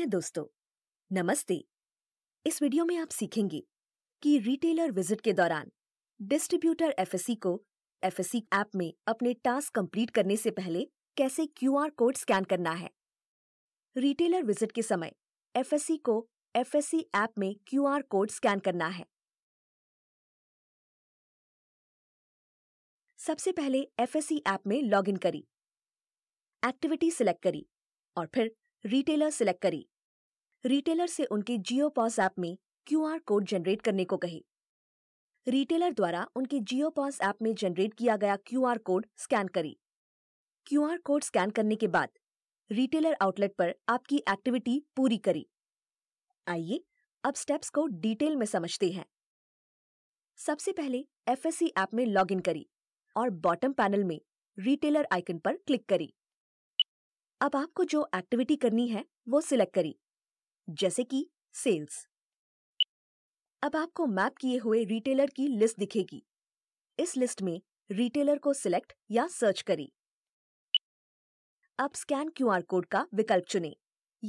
प्रिय दोस्तों नमस्ते इस वीडियो में आप सीखेंगे कि रिटेलर विजिट के दौरान डिस्ट्रीब्यूटर एफएससी को एफएससी ऐप में अपने टास्क कंप्लीट करने से पहले कैसे क्यूआर कोड स्कैन करना है रिटेलर विजिट के समय एफएससी को एफएससी ऐप में क्यूआर कोड स्कैन करना है सबसे पहले एफएससी ऐप में लॉगिन करी एक्टिविटी सिलेक्ट करी और फिर रिटेलर सिलेक्ट करी रिटेलर से उनके जियो पॉस ऐप में क्यूआर कोड जनरेट करने को कही रिटेलर द्वारा उनके जियो पॉस ऐप में जनरेट किया गया क्यूआर कोड स्कैन करी क्यूआर कोड स्कैन करने के बाद रिटेलर आउटलेट पर आपकी एक्टिविटी पूरी करी आइए अब स्टेप्स को डिटेल में समझते हैं सबसे पहले एफएससी ऐप में लॉगिन करी और बॉटम पैनल में रिटेलर आइकन पर क्लिक करी अब आपको जो एक्टिविटी करनी है वो सिलेक्ट करी जैसे कि सेल्स अब आपको मैप किए हुए रिटेलर की लिस्ट दिखेगी इस लिस्ट में रिटेलर को सिलेक्ट या सर्च करी अब स्कैन क्यूआर कोड का विकल्प चुनें।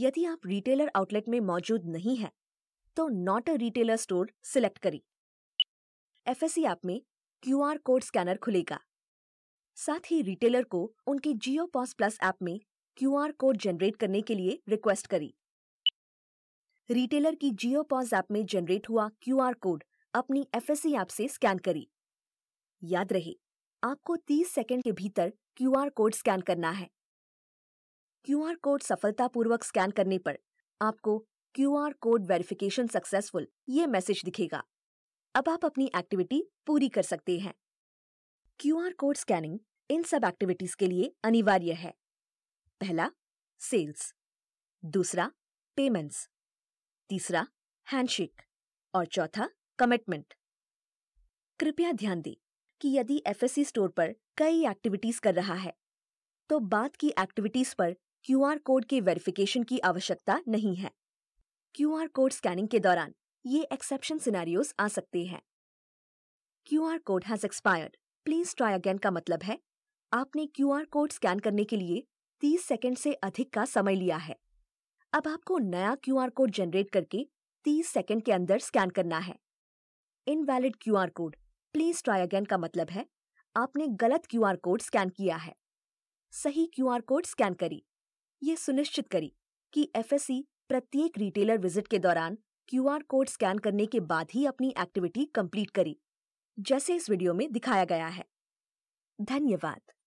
यदि आप रिटेलर आउटलेट में मौजूद नहीं है तो not a retailer store select करी एफएससी ऐप में क्यूआर कोड स्कैनर खुलेगा साथ ही रिटेलर को उनके जियो पॉस प्लस ऐप में क्यूआर कोड जनरेट करने के लिए रिक्वेस्ट करी रिटेलर की जियो पॉज ऐप में जनरेट हुआ क्यूआर कोड अपनी एफ ऐप से स्कैन करी याद रहे आपको 30 सेकंड के भीतर क्यूआर कोड स्कैन करना है क्यूआर कोड सफलतापूर्वक स्कैन करने पर आपको क्यूआर कोड वेरिफिकेशन सक्सेसफुल ये मैसेज दिखेगा अब आप अपनी एक्टिविटी पूरी कर सकते हैं क्यूआर कोड स्कैनिंग इन सब एक्टिविटीज के लिए अनिवार्य है पहला सेल्स दूसरा पेमेंट्स तीसरा हैंडशेक और चौथा कमिटमेंट कृपया ध्यान दें कि यदि एफएससी स्टोर पर कई एक्टिविटीज कर रहा है तो बाद की एक्टिविटीज पर क्यूआर कोड के वेरिफिकेशन की आवश्यकता नहीं है क्यूआर कोड स्कैनिंग के दौरान ये एक्सेप्शन सिनेरियोस आ सकते हैं QR code has expired please try again का मतलब है आपने क्यूआर कोड स्कैन करने के लिए 30 सेकंड से अधिक का समय लिया है अब आपको नया क्यू कोड जनरेट करके 30 सेकंड के अंदर स्कैन करना है invalid QR code please try again का मतलब है आपने गलत आर कोड स्कैन किया है सही आर कोड स्कैन करी ये सुनिश्चित करी कि सी प्रत्येक रिटेलर विजिट के दौरान आर कोड स्कैन करने के बाद ही अपनी एक्टिविटी कंप्लीट करी जैसे इस वीडियो में दिखाया गया है धन्यवाद